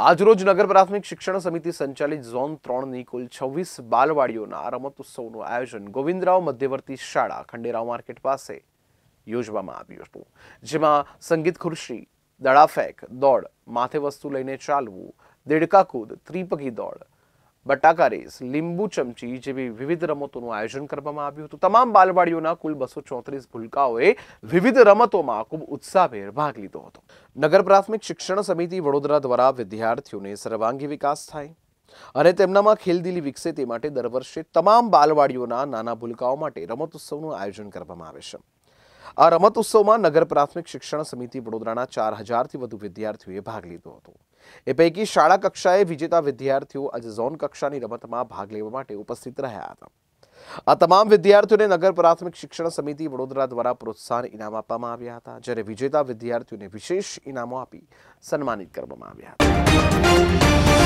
આજરોજ નગર પ્રાથમિક શિક્ષણ સમિતિ સંચાલિત ઝોન ત્રણની કુલ છવ્વીસ બાલવાડીઓના રમતોત્સવનું આયોજન ગોવિંદરાવ મધ્યવર્તી શાળા ખંડેરાવ માર્કેટ પાસે યોજવામાં આવ્યું હતું જેમાં સંગીત ખુરશી દડાફેંક દોડ માથે વસ્તુ લઈને ચાલવું દેડકા કૂદ ત્રિપગી દોડ બટાકા રેસ લીંબુ ચમચી જેવી વિવિધ રમતોનું આયોજન કરવામાં આવ્યું હતું તમામ બાલવાડીઓના કુલ બસો ચોત્રીસ ભૂલકાઓએ વિવિધ રમતોમાં ખૂબ ઉત્સાહભેર ભાગ લીધો હતો નગર પ્રાથમિક શિક્ષણ સમિતિ વડોદરા દ્વારા વિદ્યાર્થીઓને સર્વાંગી વિકાસ થાય અને તેમનામાં ખેલદિલી વિકસે તે માટે દર વર્ષે તમામ બાલવાડીઓના નાના ભૂલકાઓ માટે રમતોત્સવનું આયોજન કરવામાં આવે છે આ રમત ઉત્સવમાં નગર પ્રાથમિક શિક્ષણ સમિતિ વડોદરાના ચાર હજારથી વધુ વિદ્યાર્થીઓએ ભાગ લીધો હતો એ પૈકી શાળા કક્ષાએ વિજેતા વિદ્યાર્થીઓ આજે ઝોન કક્ષાની રમતમાં ભાગ લેવા માટે ઉપસ્થિત રહ્યા હતા આ તમામ વિદ્યાર્થીઓને નગર પ્રાથમિક શિક્ષણ સમિતિ વડોદરા દ્વારા પ્રોત્સાહન ઇનામ આપવામાં આવ્યા હતા જ્યારે વિજેતા વિદ્યાર્થીઓને વિશેષ ઇનામો આપી સન્માનિત કરવામાં આવ્યા હતા